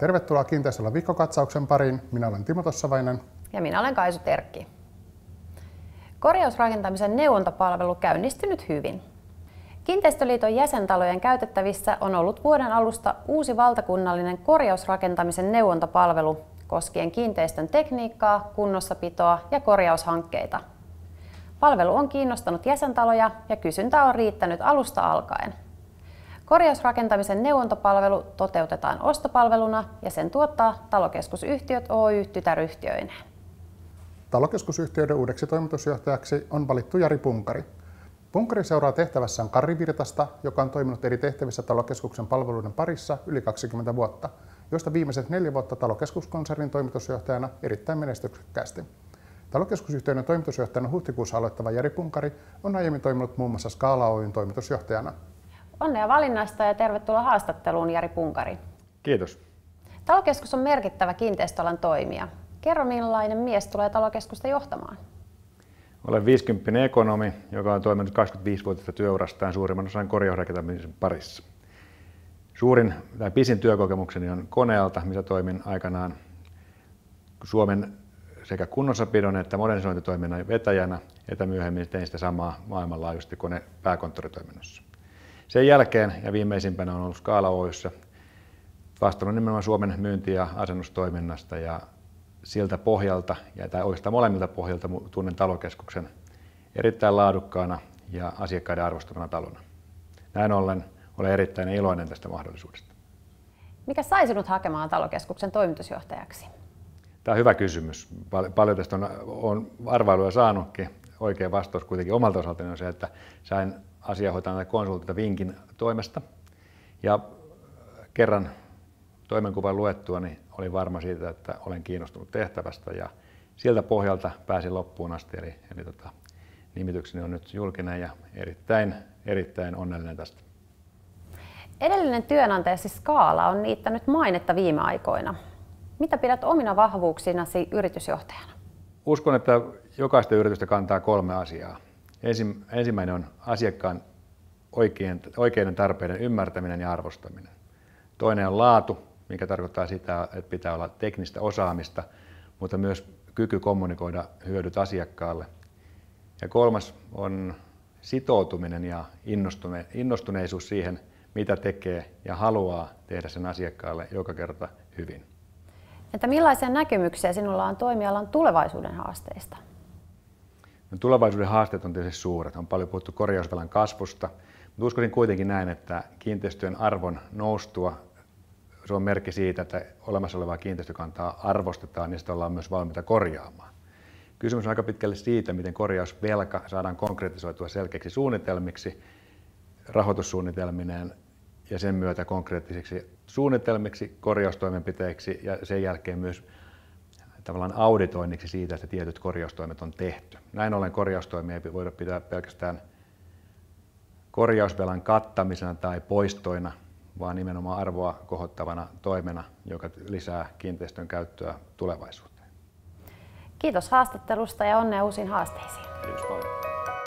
Tervetuloa Kiinteistöllä viikkokatsauksen pariin. Minä olen Timo Tossavainen. Ja minä olen Kaisu Terkki. Korjausrakentamisen neuvontapalvelu käynnistynyt hyvin. Kiinteistöliiton jäsentalojen käytettävissä on ollut vuoden alusta uusi valtakunnallinen korjausrakentamisen neuvontapalvelu koskien kiinteistön tekniikkaa, kunnossapitoa ja korjaushankkeita. Palvelu on kiinnostanut jäsentaloja ja kysyntä on riittänyt alusta alkaen. Korjausrakentamisen neuvontapalvelu toteutetaan ostopalveluna ja sen tuottaa Talokeskusyhtiöt Oy tytäryhtiöineen. Talokeskusyhtiöiden uudeksi toimitusjohtajaksi on valittu Jari Punkari. Punkari seuraa tehtävässään Karri Virtasta, joka on toiminut eri tehtävissä talokeskuksen palveluiden parissa yli 20 vuotta, joista viimeiset neljä vuotta talokeskuskonsernin toimitusjohtajana erittäin menestyksekkäästi. Talokeskusyhtiöiden toimitusjohtajana huhtikuussa aloittava Jari Punkari on aiemmin toiminut muun muassa Skaala Oyn toimitusjohtajana. Onnea valinnasta ja tervetuloa haastatteluun Jari Punkari. Kiitos. Talokeskus on merkittävä kiinteistöalan toimija. Kerro millainen mies tulee talokeskusta johtamaan? Olen 50 ekonomi, joka on toiminut 25-vuotista työurastaan suurimman osan korjausrakentamisen parissa. Suurin tai pisin työkokemukseni on koneelta, missä toimin aikanaan Suomen sekä kunnossapidon että modernisointitoiminnan vetäjänä, että myöhemmin tein sitä samaa maailmanlaajuisesti kone pääkonttoritoiminnassa. Sen jälkeen ja viimeisimpänä on ollut Skaala Oyssä vastannut nimenomaan Suomen myynti- ja asennustoiminnasta ja siltä pohjalta, ja tai oikeastaan molemmilta pohjalta tunnen talokeskuksen erittäin laadukkaana ja asiakkaiden arvostamana talona. Näin ollen olen erittäin iloinen tästä mahdollisuudesta. Mikä sai sinut hakemaan talokeskuksen toimitusjohtajaksi? Tämä on hyvä kysymys. Pal- paljon tästä on, on arvailuja saanutkin. Oikea vastaus kuitenkin omalta osaltani on se, että sain asianhoitajan tai konsultilta vinkin toimesta. Ja äh, kerran toimenkuvan luettua niin olin varma siitä, että olen kiinnostunut tehtävästä ja sieltä pohjalta pääsin loppuun asti. Eli, eli tota, nimitykseni on nyt julkinen ja erittäin, erittäin onnellinen tästä. Edellinen työnantajasi siis Skaala on niittänyt mainetta viime aikoina. Mitä pidät omina vahvuuksinasi yritysjohtajana? Uskon, että jokaista yritystä kantaa kolme asiaa. Ensimmäinen on asiakkaan oikein, oikeiden tarpeiden ymmärtäminen ja arvostaminen. Toinen on laatu, mikä tarkoittaa sitä, että pitää olla teknistä osaamista, mutta myös kyky kommunikoida hyödyt asiakkaalle. Ja kolmas on sitoutuminen ja innostuneisuus siihen, mitä tekee ja haluaa tehdä sen asiakkaalle joka kerta hyvin. Että millaisia näkemyksiä sinulla on toimialan tulevaisuuden haasteista? No, tulevaisuuden haasteet on tietysti suuret. On paljon puhuttu korjausvelan kasvusta, mutta uskoisin kuitenkin näin, että kiinteistöjen arvon noustua se on merkki siitä, että olemassa olevaa kiinteistökantaa arvostetaan ja sitä ollaan myös valmiita korjaamaan. Kysymys on aika pitkälle siitä, miten korjausvelka saadaan konkretisoitua selkeiksi suunnitelmiksi, rahoitussuunnitelmineen ja sen myötä konkreettisiksi suunnitelmiksi, korjaustoimenpiteiksi ja sen jälkeen myös tavallaan auditoinniksi siitä, että tietyt korjaustoimet on tehty. Näin ollen korjaustoimia ei voida pitää pelkästään korjausvelan kattamisena tai poistoina, vaan nimenomaan arvoa kohottavana toimena, joka lisää kiinteistön käyttöä tulevaisuuteen. Kiitos haastattelusta ja onnea uusiin haasteisiin. Kiitos paljon.